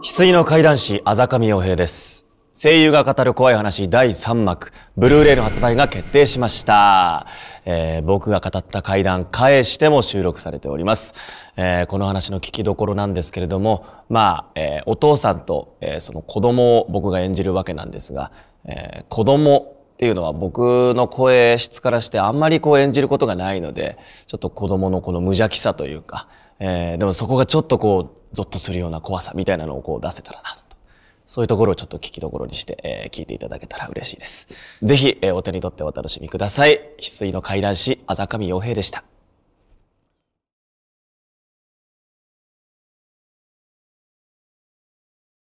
翡翠の怪談師、あざかみ洋平です。声優が語る怖い話第3幕、ブルーレイの発売が決定しました。えー、僕が語った怪談、返しても収録されております。えー、この話の聞きどころなんですけれども、まあ、えー、お父さんと、えその子供を僕が演じるわけなんですが、え子供っていうのは僕の声質からしてあんまりこう演じることがないので、ちょっと子供のこの無邪気さというか、えでもそこがちょっとこう、ゾッとするような怖さみたいなのをこう出せたらなと。そういうところをちょっと聞きどころにして、えー、聞いていただけたら嬉しいです。ぜひ、えー、お手に取ってお楽しみください。翡翠の怪談師、あざかみ洋平でした。